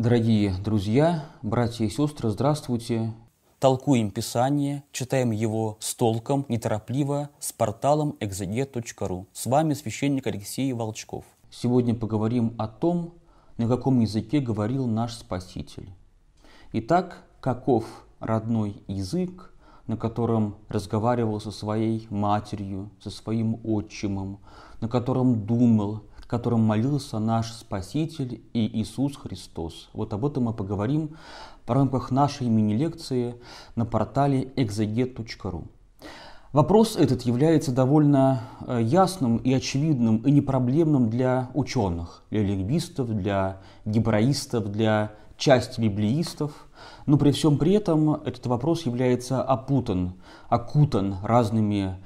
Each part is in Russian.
Дорогие друзья, братья и сестры, здравствуйте. Толкуем Писание, читаем его с толком, неторопливо, с порталом exeget.ru. С вами священник Алексей Волчков. Сегодня поговорим о том, на каком языке говорил наш Спаситель. Итак, каков родной язык, на котором разговаривал со своей матерью, со своим отчимом, на котором думал, которым молился наш Спаситель и Иисус Христос. Вот об этом мы поговорим в рамках нашей мини-лекции на портале exeget.ru. Вопрос этот является довольно э, ясным и очевидным и непроблемным для ученых, для лингвистов, для гебраистов, для части библеистов, но при всем при этом этот вопрос является опутан, окутан разными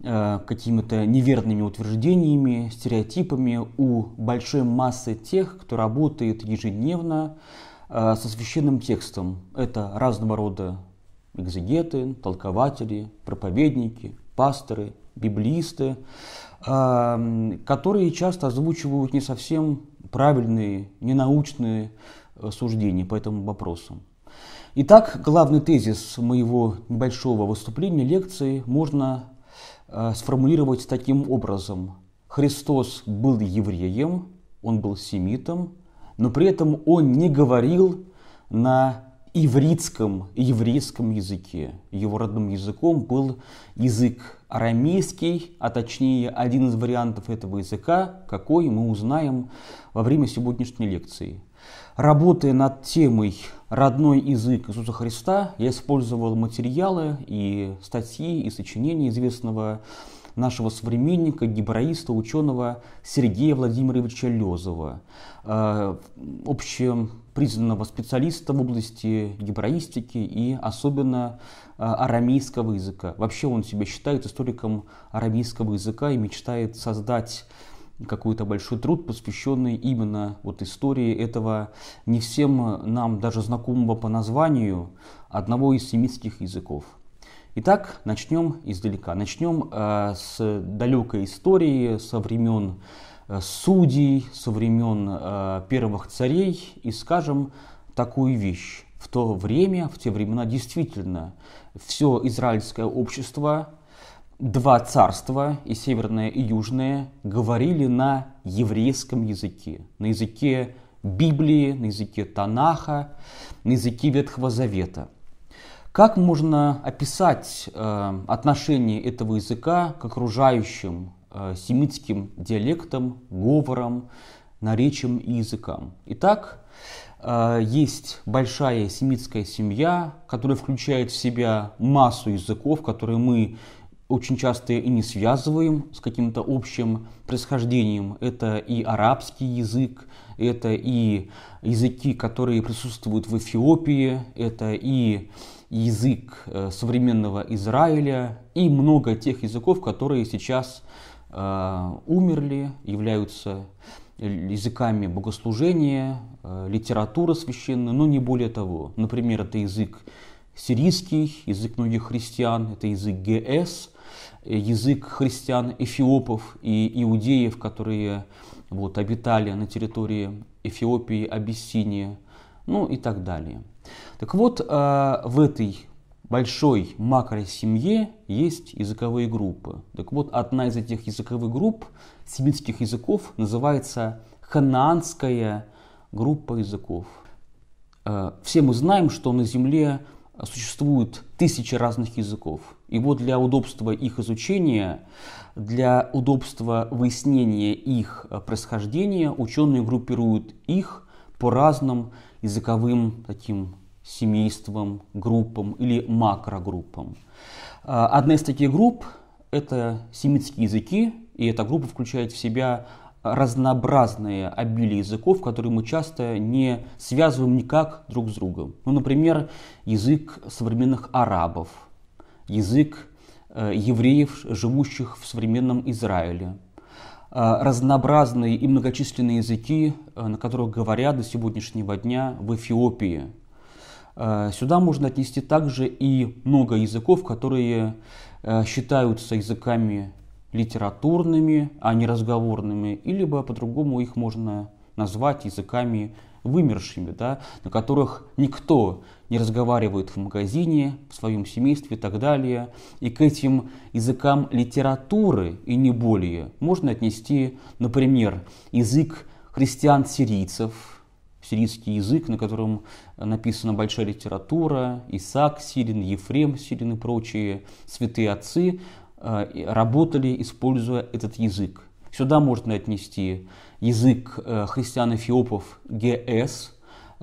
Э, какими-то неверными утверждениями, стереотипами у большой массы тех, кто работает ежедневно э, со священным текстом. Это разного рода экзегеты, толкователи, проповедники, пасторы, библисты, э, которые часто озвучивают не совсем правильные, ненаучные суждения по этому вопросу. Итак, главный тезис моего небольшого выступления, лекции можно Э, сформулировать таким образом. Христос был евреем, он был семитом, но при этом он не говорил на ивритском, еврейском языке. Его родным языком был язык арамейский, а точнее один из вариантов этого языка, какой мы узнаем во время сегодняшней лекции. Работая над темой родной язык Иисуса Христа, я использовал материалы и статьи, и сочинения известного нашего современника, гибраиста, ученого Сергея Владимировича Лезова, э, общепризнанного специалиста в области гибраистики и особенно э, арамейского языка. Вообще он себя считает историком арамейского языка и мечтает создать какой-то большой труд, посвященный именно вот истории этого не всем э, нам даже знакомого по названию одного из семитских языков. Итак, начнем издалека. Начнем э, с далекой истории, со времен э, судей, со времен э, первых царей и скажем такую вещь. В то время, в те времена действительно все израильское общество два царства, и северное, и южное, говорили на еврейском языке, на языке Библии, на языке Танаха, на языке Ветхого Завета. Как можно описать э, отношение этого языка к окружающим э, семитским диалектам, говорам, наречиям и языкам? Итак, э, есть большая семитская семья, которая включает в себя массу языков, которые мы очень часто и не связываем с каким-то общим происхождением. Это и арабский язык, это и языки, которые присутствуют в Эфиопии, это и язык э, современного Израиля, и много тех языков, которые сейчас э, умерли, являются языками богослужения, э, литература священная, но не более того. Например, это язык сирийский, язык многих христиан, это язык ГС, язык христиан эфиопов и иудеев, которые вот, обитали на территории Эфиопии, Абиссинии, ну и так далее. Так вот, э, в этой большой макросемье есть языковые группы. Так вот, одна из этих языковых групп, семитских языков, называется ханаанская группа языков. Э, все мы знаем, что на Земле существует тысячи разных языков – и вот для удобства их изучения, для удобства выяснения их э, происхождения ученые группируют их по разным языковым таким семействам, группам или макрогруппам. Э, одна из таких групп – это семитские языки, и эта группа включает в себя разнообразные обилие языков, которые мы часто не связываем никак друг с другом. Ну, например, язык современных арабов – язык э, евреев, живущих в современном Израиле. Э, разнообразные и многочисленные языки, э, на которых говорят до сегодняшнего дня в Эфиопии. Сюда можно отнести также и много языков, которые считаются языками литературными, а не разговорными, или по-другому их можно назвать языками вымершими, да, на которых никто не разговаривает в магазине, в своем семействе и так далее. И к этим языкам литературы и не более можно отнести, например, язык христиан-сирийцев, сирийский язык, на котором написана большая литература, Исаак Сирин, Ефрем Сирин и прочие святые отцы э, работали, используя этот язык. Сюда можно отнести язык э, христиан эфиопов ГС,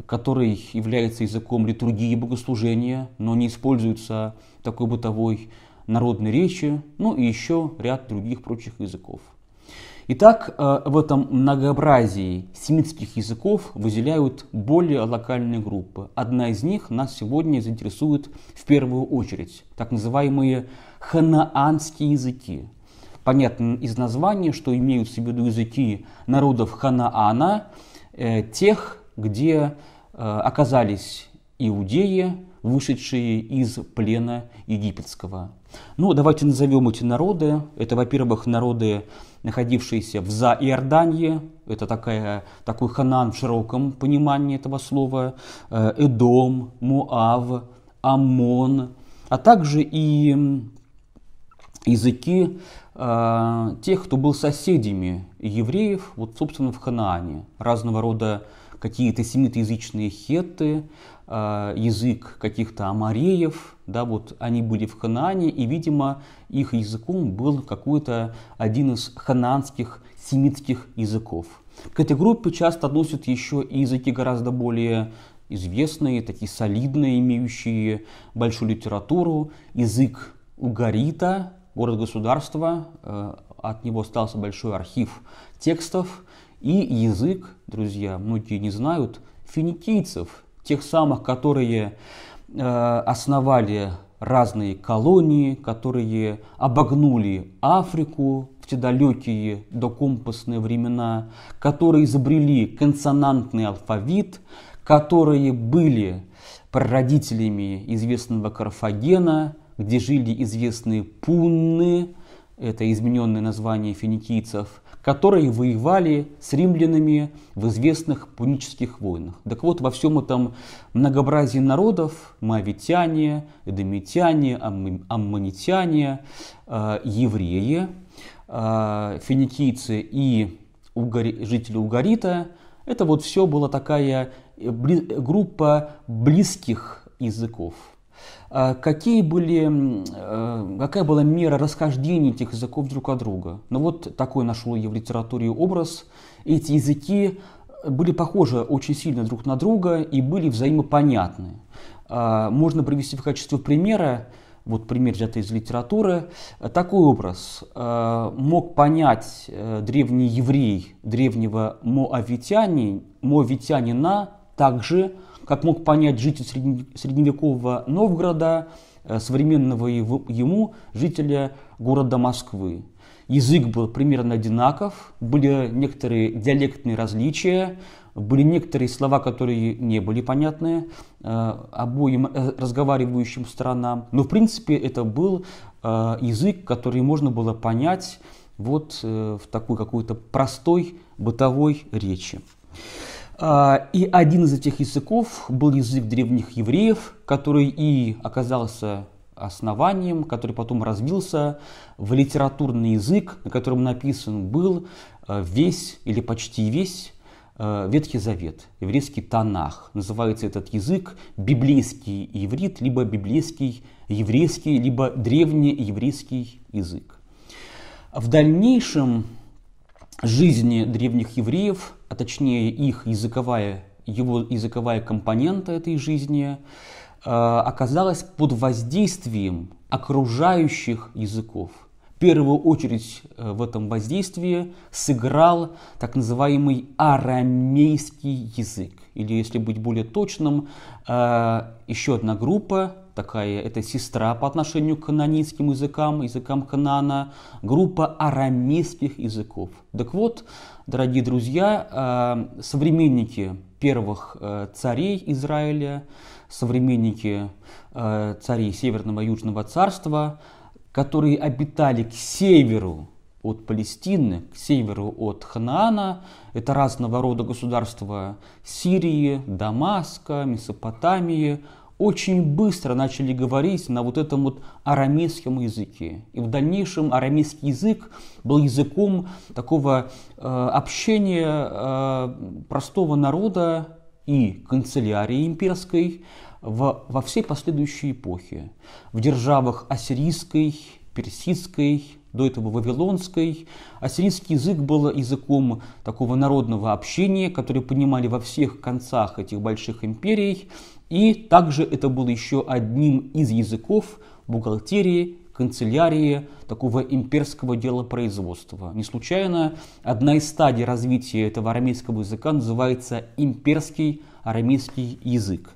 который является языком литургии богослужения, но не используется такой бытовой народной речи, ну и еще ряд других прочих языков. Итак, э, в этом многообразии семитских языков выделяют более локальные группы. Одна из них нас сегодня заинтересует в первую очередь, так называемые ханаанские языки, понятно из названия, что имеются в виду языки народов Ханаана, а э, тех, где э, оказались иудеи, вышедшие из плена египетского. Ну, давайте назовем эти народы. Это, во-первых, народы, находившиеся в За Заиорданье, это такая, такой ханан в широком понимании этого слова, э, Эдом, Муав, Амон, а также и языки, а, тех, кто был соседями евреев, вот, собственно, в Ханаане. Разного рода какие-то семитоязычные хетты, а, язык каких-то амареев, да, вот они были в Ханаане, и, видимо, их языком был какой-то один из ханаанских семитских языков. К этой группе часто относят еще и языки гораздо более известные, такие солидные, имеющие большую литературу, язык угарита, город-государство, э, от него остался большой архив текстов и язык, друзья, многие не знают, финикийцев, тех самых, которые э, основали разные колонии, которые обогнули Африку в те далекие докомпасные времена, которые изобрели консонантный алфавит, которые были прародителями известного Карфагена – где жили известные пунны, это измененное название финикийцев, которые воевали с римлянами в известных пунических войнах. Так вот, во всем этом многообразии народов, мавитяне, эдемитяне, аммонитяне, э, евреи, э, финикийцы и угори, жители Угарита, это вот все была такая э, бли, группа близких языков. А какие были, э, какая была мера расхождения этих языков друг от друга? Ну вот такой нашел я в литературе образ. Эти языки были похожи очень сильно друг на друга и были взаимопонятны. А, можно привести в качестве примера, вот пример взятый из литературы, такой образ. А, мог понять э, древний еврей, древнего моавитяни, моавитянина также как мог понять житель средневекового Новгорода, э, современного ему жителя города Москвы. Язык был примерно одинаков, были некоторые диалектные различия, были некоторые слова, которые не были понятны э, обоим э, разговаривающим сторонам. Но, в принципе, это был э, язык, который можно было понять вот э, в такой какой-то простой бытовой речи. А, и один из этих языков был язык древних евреев, который и оказался основанием, который потом развился в литературный язык, на котором написан был э, весь или почти весь э, Ветхий Завет, еврейский Танах. Называется этот язык библейский еврит, либо библейский еврейский, либо древнееврейский язык. В дальнейшем жизни древних евреев а точнее их языковая, его языковая компонента этой жизни э, оказалась под воздействием окружающих языков. В первую очередь э, в этом воздействии сыграл так называемый арамейский язык, или если быть более точным, э, еще одна группа такая, это сестра по отношению к канонитским языкам, языкам канана, группа арамейских языков. Так вот, дорогие друзья, э, современники первых э, царей Израиля, современники э, царей Северного и Южного царства, которые обитали к северу от Палестины, к северу от Ханаана. Это разного рода государства Сирии, Дамаска, Месопотамии, очень быстро начали говорить на вот этом вот арамейском языке. И в дальнейшем арамейский язык был языком такого э, общения э, простого народа и канцелярии имперской в, во всей последующей эпохе. В державах ассирийской, персидской, до этого вавилонской. Ассирийский язык был языком такого народного общения, который понимали во всех концах этих больших империй. И также это было еще одним из языков бухгалтерии, канцелярии, такого имперского дела производства. Не случайно одна из стадий развития этого арамейского языка называется имперский арамейский язык.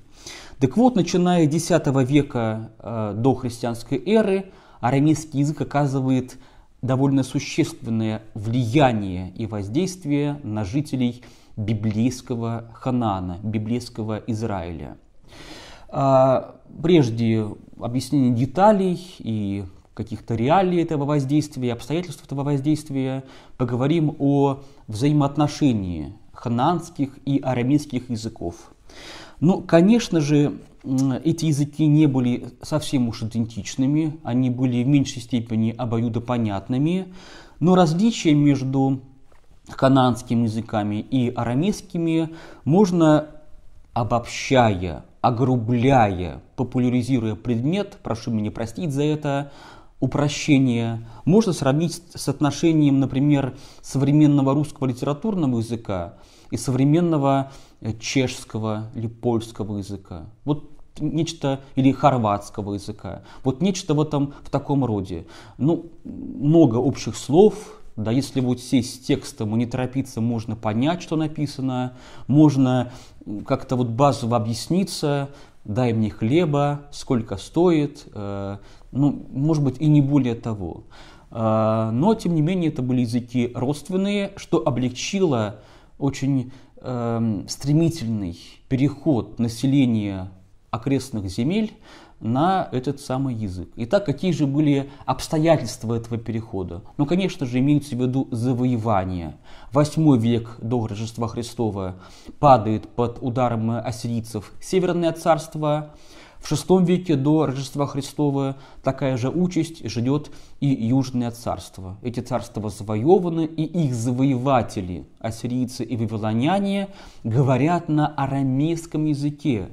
Так вот, начиная с X века э, до христианской эры, арамейский язык оказывает довольно существенное влияние и воздействие на жителей библейского Ханана, библейского Израиля. А, прежде объяснение деталей и каких-то реалий этого воздействия, обстоятельств этого воздействия, поговорим о взаимоотношении хананских и арамейских языков. Ну, конечно же, эти языки не были совсем уж идентичными, они были в меньшей степени обоюдопонятными, но различия между хананскими языками и арамейскими можно, обобщая, огрубляя, популяризируя предмет, прошу меня простить за это, упрощение, можно сравнить с отношением, например, современного русского литературного языка и современного э, чешского или польского языка. Вот нечто или хорватского языка. Вот нечто в этом в таком роде. Ну, много общих слов, да, если вот сесть с текстом и не торопиться, можно понять, что написано, можно как-то вот базово объясниться, дай мне хлеба, сколько стоит, э, ну, может быть, и не более того. Э, но, тем не менее, это были языки родственные, что облегчило очень э, стремительный переход населения окрестных земель на этот самый язык. Итак, какие же были обстоятельства этого перехода? Ну, конечно же, имеется в виду завоевание. Восьмой век до Рождества Христова падает под ударом ассирийцев Северное царство. В шестом веке до Рождества Христова такая же участь ждет и Южное царство. Эти царства завоеваны, и их завоеватели, ассирийцы и вавилоняне, говорят на арамейском языке,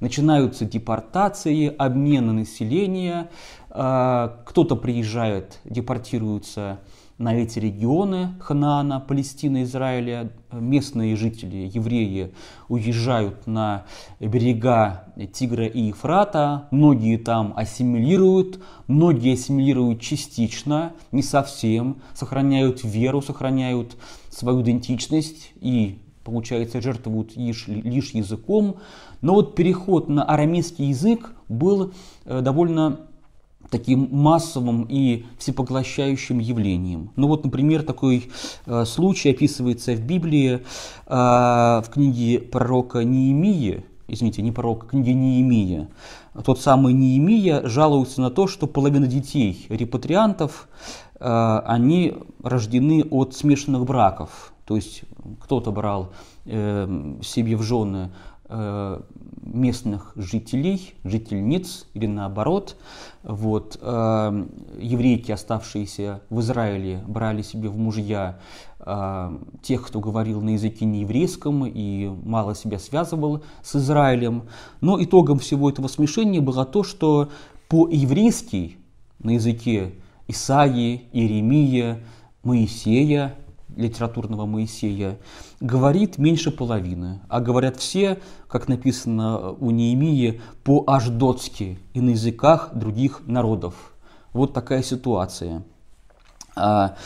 начинаются депортации, обмены населения, э, кто-то приезжает, депортируется на эти регионы Ханаана, Палестина, Израиля. Местные жители, евреи, уезжают на берега Тигра и Ефрата. Многие там ассимилируют, многие ассимилируют частично, не совсем, сохраняют веру, сохраняют свою идентичность и получается, жертвуют лишь, лишь языком, но вот переход на арамейский язык был э, довольно таким массовым и всепоглощающим явлением. Ну вот, например, такой э, случай описывается в Библии, э, в книге пророка Неемии, извините, не пророка, книге Неемия. Тот самый Неемия жалуется на то, что половина детей репатриантов, они рождены от смешанных браков. То есть кто-то брал себе в жены Э, местных жителей, жительниц или наоборот. Вот, э, еврейки, оставшиеся в Израиле, брали себе в мужья э, тех, кто говорил на языке нееврейском и мало себя связывал с Израилем. Но итогом всего этого смешения было то, что по-еврейски на языке Исаии, Иеремия, Моисея, литературного Моисея, говорит меньше половины, а говорят все, как написано э, у Неемии, по-аждотски и на языках других народов. Вот такая ситуация. А,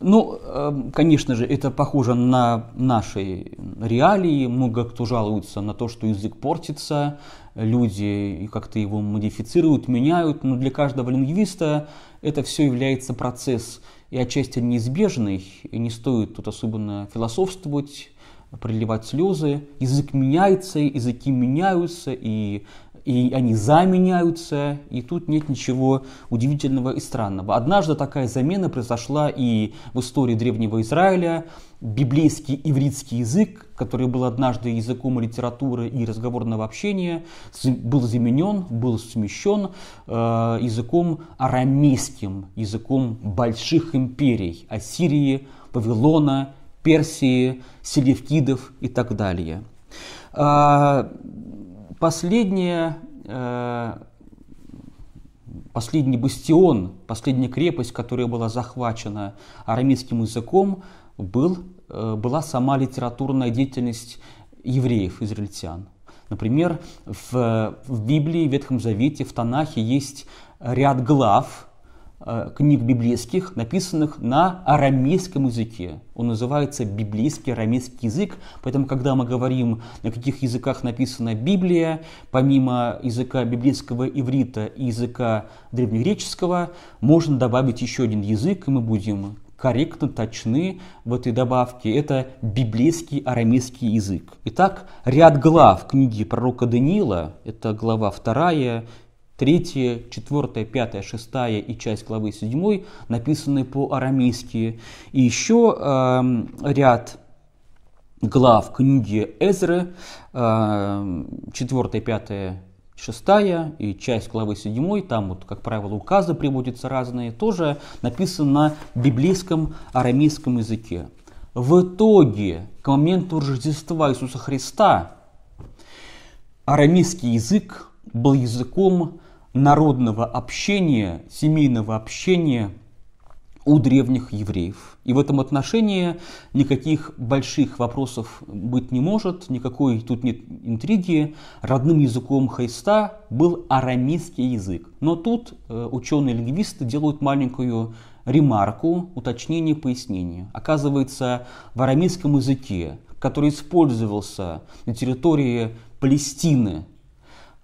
ну, эм, конечно же, это похоже на наши реалии. Много кто жалуется на то, что язык портится, люди как-то его модифицируют, меняют. Но для каждого лингвиста это все является процесс и отчасти неизбежный, и не стоит тут особенно философствовать, проливать слезы. Язык меняется, языки меняются, и и они заменяются, и тут нет ничего удивительного и странного. Однажды такая замена произошла и в истории Древнего Израиля. Библейский ивритский язык, который был однажды языком литературы и разговорного общения, был заменен, был смещен э, языком арамейским, языком больших империй Ассирии, Вавилона, Персии, Селевкидов и так далее. А, последняя, э, последний бастион, последняя крепость, которая была захвачена арамейским языком, был, э, была сама литературная деятельность евреев, израильтян. Например, в, в Библии, в Ветхом Завете, в Танахе есть ряд глав, Э, книг библейских, написанных на арамейском языке. Он называется библейский арамейский язык, поэтому когда мы говорим, на каких языках написана Библия, помимо языка библейского иврита и языка древнегреческого, можно добавить еще один язык, и мы будем корректно точны в этой добавке. Это библейский арамейский язык. Итак, ряд глав книги пророка Даниила, это глава 2, 3, 4, 5, 6 и часть главы 7 написаны по-арамейски. И еще э, эм, ряд глав книги Эзры, э, 4, 5, 6 и часть главы 7, там, вот, как правило, указы приводятся разные, тоже написано на библейском арамейском языке. В итоге, к моменту Рождества Иисуса Христа, арамейский язык был языком народного общения, семейного общения у древних евреев. И в этом отношении никаких больших вопросов быть не может, никакой тут нет интриги. Родным языком хайста был арамейский язык. Но тут э, ученые-лингвисты делают маленькую ремарку, уточнение, пояснение. Оказывается, в арамейском языке, который использовался на территории Палестины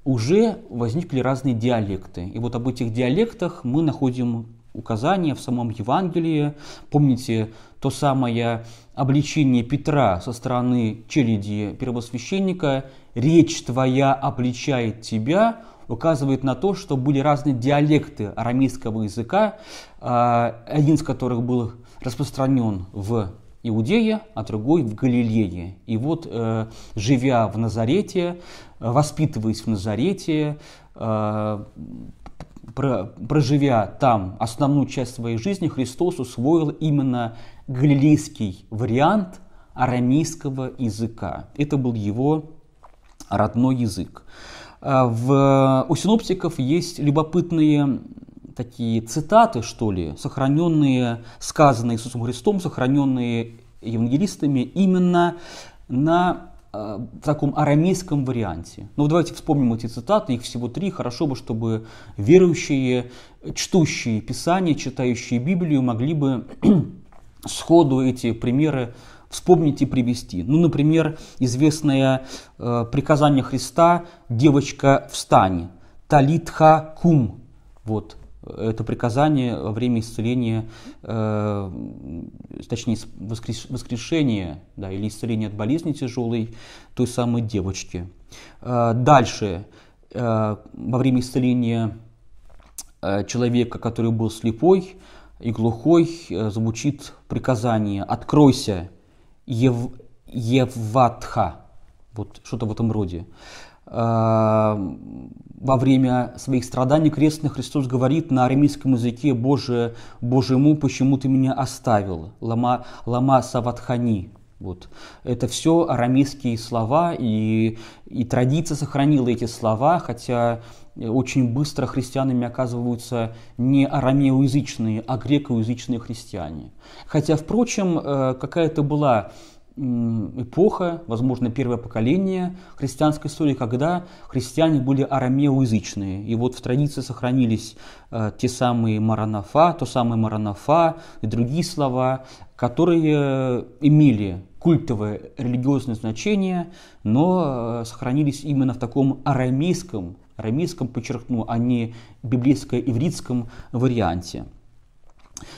уже возникли разные диалекты. И вот об этих диалектах мы находим указания в самом Евангелии. Помните то самое обличение Петра со стороны череди первосвященника «Речь твоя обличает тебя», указывает на то, что были разные диалекты арамейского языка, а, один из которых был распространен в Иудее, а другой в Галилее. И вот, э, живя в Назарете, э, воспитываясь в Назарете, э, проживя там основную часть своей жизни, Христос усвоил именно галилейский вариант арамейского языка. Это был его родной язык. В, у синоптиков есть любопытные такие цитаты, что ли, сохраненные, сказанные Иисусом Христом, сохраненные евангелистами именно на в э, таком арамейском варианте. Ну давайте вспомним эти цитаты, их всего три. Хорошо бы, чтобы верующие, чтущие Писание, читающие Библию могли бы сходу эти примеры вспомнить и привести. Ну, например, известное э, приказание Христа «Девочка, встань!» «Талитха кум!» Вот это приказание во время исцеления, э, точнее воскрес, воскрешения да, или исцеления от болезни тяжелой той самой девочки. Э, дальше, э, во время исцеления э, человека, который был слепой и глухой, э, звучит приказание «Откройся, Ев, Еватха». Вот что-то в этом роде. Э, во время своих страданий крестных Христос говорит на арамейском языке «Боже, Боже мой, почему ты меня оставил?» «Лама, лама саватхани». Вот. Это все арамейские слова, и, и традиция сохранила эти слова, хотя очень быстро христианами оказываются не арамеоязычные, а грекоязычные христиане. Хотя, впрочем, э, какая-то была эпоха, возможно, первое поколение христианской истории, когда христиане были арамеоязычные. И вот в традиции сохранились э, те самые маранафа, то самое маранафа и другие слова, которые э, имели культовое религиозное значение, но э, сохранились именно в таком арамейском, арамейском, подчеркну, а не библейско-ивритском варианте.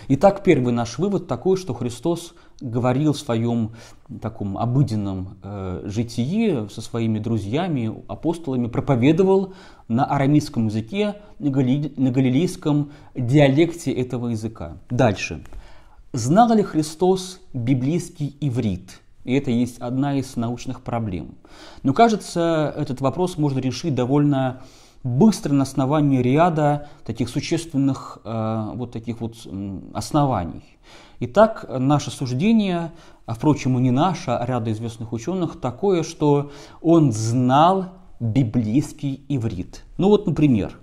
Итак, первый наш вывод такой, что Христос – говорил в своем таком обыденном э, житии со своими друзьями, апостолами, проповедовал на арамейском языке, на, гали... на галилейском диалекте этого языка. Дальше. Знал ли Христос библейский иврит? И это есть одна из научных проблем. Но кажется, этот вопрос можно решить довольно быстро на основании ряда таких существенных э, вот таких вот оснований. Итак, наше суждение, а впрочем, и не наше, а ряда известных ученых, такое, что он знал библейский иврит. Ну вот, например,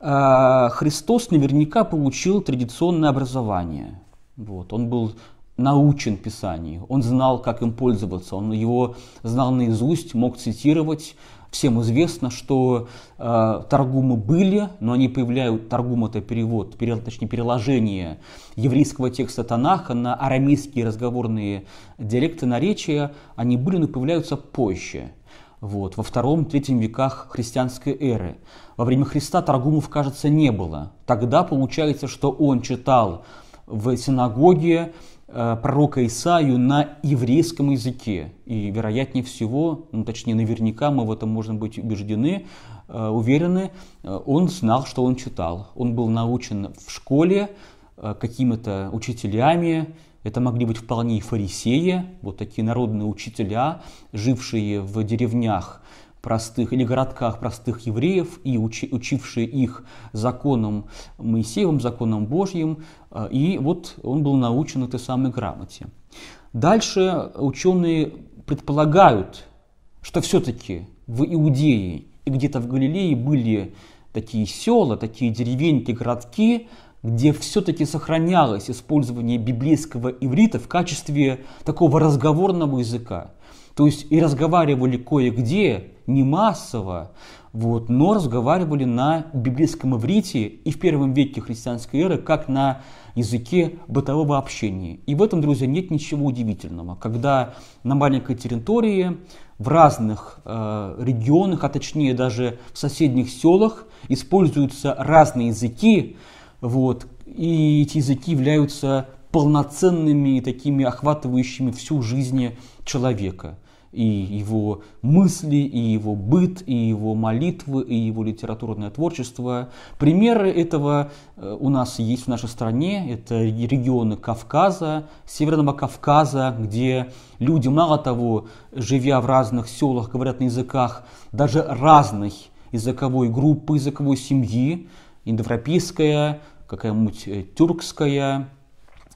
а, Христос наверняка получил традиционное образование. Вот, он был научен Писанию, он знал, как им пользоваться, он его знал наизусть, мог цитировать, Всем известно, что э, торгумы были, но они появляют, торгум это перевод, пере, точнее переложение еврейского текста Танаха на арамейские разговорные диалекты, наречия, они были, но появляются позже вот, во втором-третьем веках христианской эры. Во время Христа торгумов, кажется, не было. Тогда получается, что он читал в синагоге Э, пророка Исаию на еврейском языке. И вероятнее всего, ну, точнее наверняка мы в этом можем быть убеждены, э, уверены, э, он знал, что он читал. Он был научен в школе какими-то учителями, это могли быть вполне и фарисеи, вот такие народные учителя, жившие в деревнях простых или городках простых евреев и учи, учившие их законам Моисеевым, законам Божьим. Э, и вот он был научен этой самой грамоте. Дальше ученые предполагают, что все-таки в Иудее и где-то в Галилее были такие села, такие деревеньки, городки, где все-таки сохранялось использование библейского иврита в качестве такого разговорного языка. То есть и разговаривали кое-где, не массово, вот, но разговаривали на библейском иврите и в первом веке христианской эры как на языке бытового общения. И в этом, друзья, нет ничего удивительного, когда на маленькой территории, в разных э, регионах, а точнее даже в соседних селах, используются разные языки, вот, и эти языки являются полноценными такими охватывающими всю жизнь человека и его мысли, и его быт, и его молитвы, и его литературное творчество. Примеры этого э, у нас есть в нашей стране. Это регионы Кавказа, Северного Кавказа, где люди, мало того, живя в разных селах, говорят на языках даже разных языковой группы, языковой семьи, индоевропейская, какая-нибудь э, тюркская,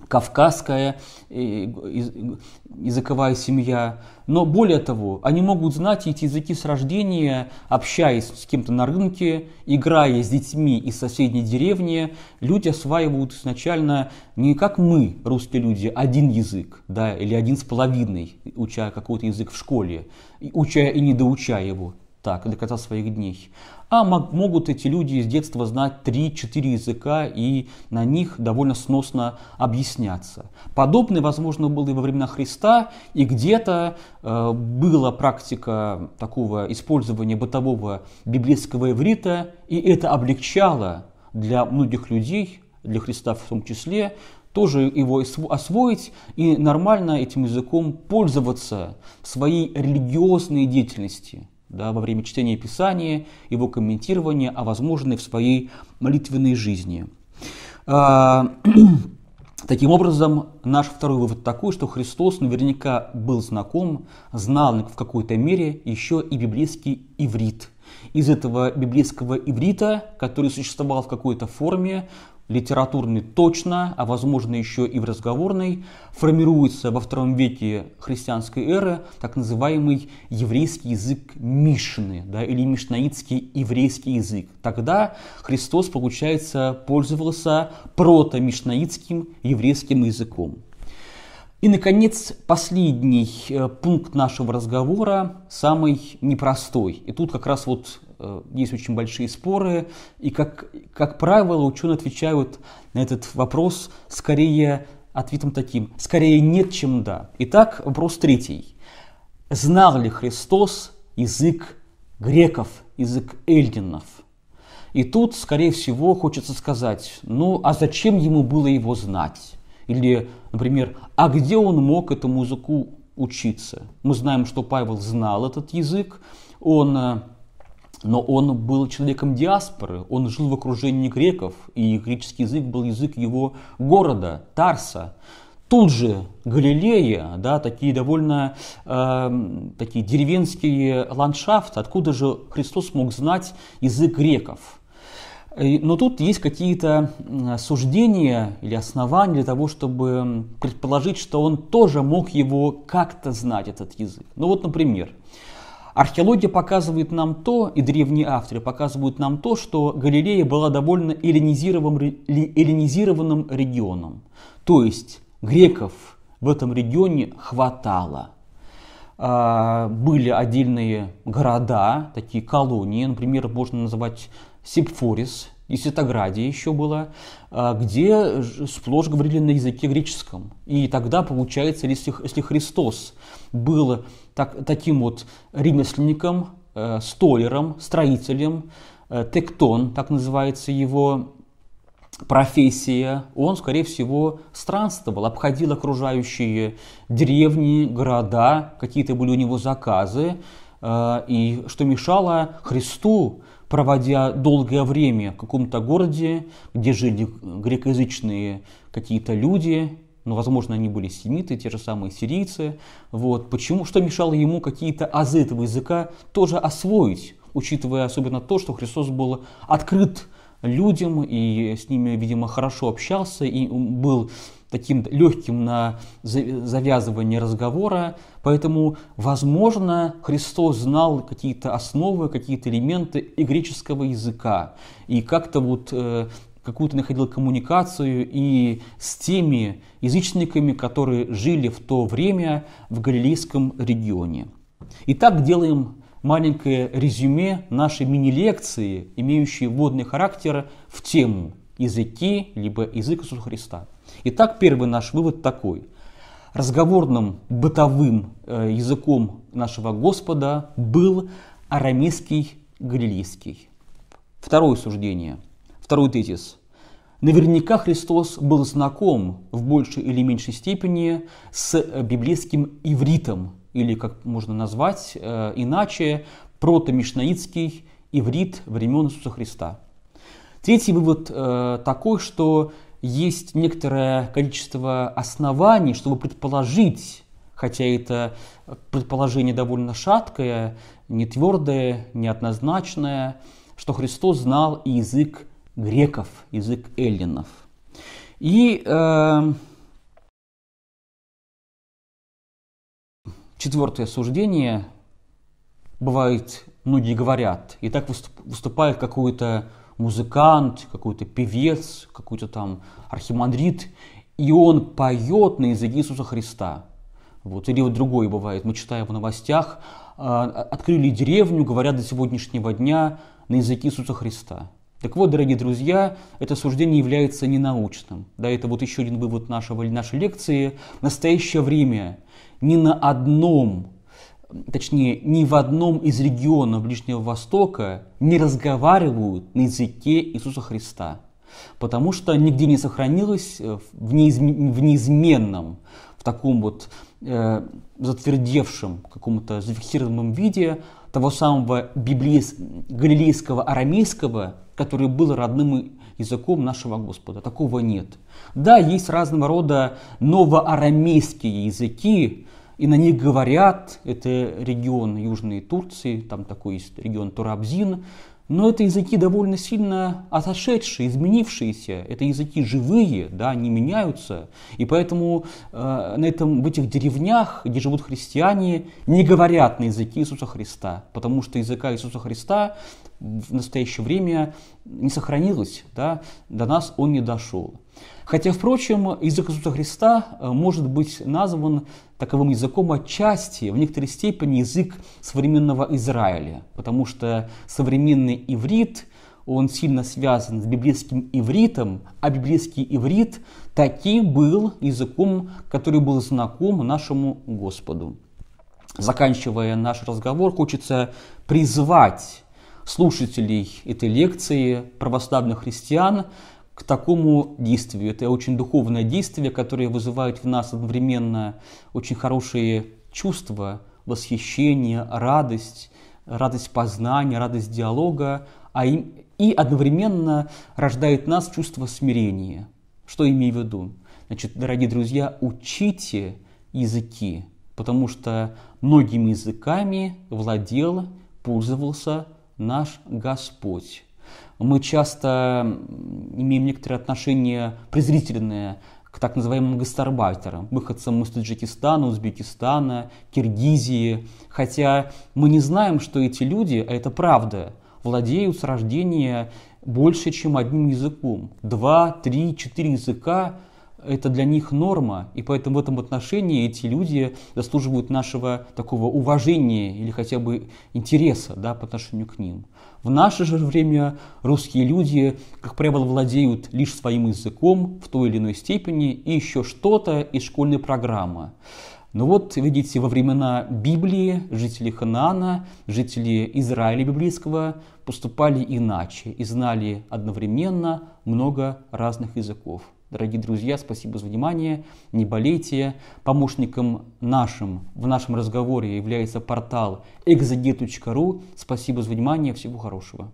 кавказская языковая семья. Но более того, они могут знать эти языки с рождения, общаясь с кем-то на рынке, играя с детьми из соседней деревни. Люди осваивают изначально не как мы, русские люди, один язык, да, или один с половиной, уча какой-то язык в школе, уча и не доуча его так до конца своих дней. А могут эти люди из детства знать 3-4 языка и на них довольно сносно объясняться. Подобное, возможно, было и во времена Христа, и где-то э, была практика такого использования бытового библейского иврита, и это облегчало для многих людей, для Христа в том числе, тоже его освоить и нормально этим языком пользоваться в своей религиозной деятельности да, во время чтения Писания, его комментирования, а возможно и в своей молитвенной жизни. А, таким образом, наш второй вывод такой, что Христос наверняка был знаком, знал в какой-то мере еще и библейский иврит. Из этого библейского иврита, который существовал в какой-то форме, литературный, точно, а возможно еще и в разговорной, формируется во втором веке христианской эры так называемый еврейский язык Мишны, да, или мишнаитский еврейский язык. Тогда Христос, получается, пользовался прото-мишнаитским еврейским языком. И, наконец, последний э, пункт нашего разговора, самый непростой. И тут как раз вот э, есть очень большие споры, и, как, как правило, ученые отвечают на этот вопрос скорее ответом таким, скорее нет, чем да. Итак, вопрос третий. Знал ли Христос язык греков, язык эльдинов? И тут, скорее всего, хочется сказать, ну а зачем ему было его знать? Или, например, а где он мог эту музыку учиться? Мы знаем, что Павел знал этот язык, он э, но он был человеком диаспоры, он жил в окружении греков, и греческий язык был язык его города, Тарса. Тут же Галилея, да, такие довольно э, такие деревенские ландшафты, откуда же Христос мог знать язык греков? Но тут есть какие-то суждения или основания для того, чтобы предположить, что он тоже мог его как-то знать, этот язык. Ну вот, например, археология показывает нам то, и древние авторы показывают нам то, что Галилея была довольно эллинизированным регионом. То есть греков в этом регионе хватало. А, были отдельные города, такие колонии, например, можно называть Сипфорис, и Ситоградия еще была, а, где сплошь говорили на языке греческом. И тогда, получается, если, если Христос был так, таким вот ремесленником, э, столером, строителем, э, тектон, так называется его профессия, он, скорее всего, странствовал, обходил окружающие деревни, города, какие-то были у него заказы, э, и что мешало Христу проводя долгое время в каком-то городе, где жили грекоязычные какие-то люди, но, ну, возможно, они были семиты, те же самые сирийцы. Вот. Почему? Что мешало ему какие-то азы этого языка тоже освоить, учитывая особенно то, что Христос был открыт людям и с ними, видимо, хорошо общался и был таким легким на завязывание разговора. Поэтому, возможно, Христос знал какие-то основы, какие-то элементы и греческого языка. И как-то вот э, какую-то находил коммуникацию и с теми язычниками, которые жили в то время в Галилейском регионе. Итак, делаем маленькое резюме нашей мини-лекции, имеющей вводный характер в тему языки, либо язык Иисуса Христа. Итак, первый наш вывод такой. Разговорным бытовым э, языком нашего Господа был арамейский галилейский. Второе суждение, второй тезис. Наверняка Христос был знаком в большей или меньшей степени с библейским ивритом, или как можно назвать э, иначе, протомишнаитский иврит времен Иисуса Христа. Третий вывод э, такой, что есть некоторое количество оснований, чтобы предположить, хотя это предположение довольно шаткое, не твердое, неоднозначное, что Христос знал язык греков, язык эллинов. И э, Четвертое суждение. Бывает, многие говорят, и так выступает какой-то музыкант, какой-то певец, какой-то там архимандрит, и он поет на языке Иисуса Христа. Вот. Или вот другое бывает, мы читаем в новостях, а, открыли деревню, говорят до сегодняшнего дня на языке Иисуса Христа. Так вот, дорогие друзья, это суждение является ненаучным. Да, это вот еще один вывод нашего, нашей лекции. В настоящее время ни на одном, точнее, ни в одном из регионов Ближнего Востока не разговаривают на языке Иисуса Христа. Потому что нигде не сохранилось э, в, неизм... в неизменном, в таком вот э, затвердевшем, каком-то зафиксированном виде того самого библейс... галилейского арамейского, который был родным и языком нашего Господа. Такого нет. Да, есть разного рода новоарамейские языки, и на них говорят, это регион Южной Турции, там такой есть регион Турабзин, но это языки довольно сильно отошедшие, изменившиеся. Это языки живые, да, они меняются. И поэтому э, на этом, в этих деревнях, где живут христиане, не говорят на языке Иисуса Христа. Потому что языка Иисуса Христа в настоящее время не сохранилось, да, до нас он не дошел. Хотя, впрочем, язык Иисуса Христа э, может быть назван таковым языком отчасти, в некоторой степени, язык современного Израиля, потому что современный иврит, он сильно связан с библейским ивритом, а библейский иврит таки был языком, который был знаком нашему Господу. Заканчивая наш разговор, хочется призвать слушателей этой лекции, православных христиан, к такому действию. Это очень духовное действие, которое вызывает в нас одновременно очень хорошие чувства, восхищение, радость, радость познания, радость диалога, а им, и одновременно рождает нас чувство смирения. Что имею в виду? Значит, дорогие друзья, учите языки, потому что многими языками владел, пользовался наш Господь. Мы часто имеем некоторые отношения презрительные к так называемым гастарбайтерам, выходцам из Таджикистана, Узбекистана, Киргизии. Хотя мы не знаем, что эти люди, а это правда, владеют с рождения больше, чем одним языком. Два, три, четыре языка это для них норма, и поэтому в этом отношении эти люди заслуживают нашего такого уважения или хотя бы интереса да, по отношению к ним. В наше же время русские люди, как правило, владеют лишь своим языком в той или иной степени и еще что-то из школьной программы. Но вот, видите, во времена Библии жители Ханаана, жители Израиля библейского поступали иначе и знали одновременно много разных языков. Дорогие друзья, спасибо за внимание, не болейте. Помощником нашим в нашем разговоре является портал exeget.ru. Спасибо за внимание, всего хорошего.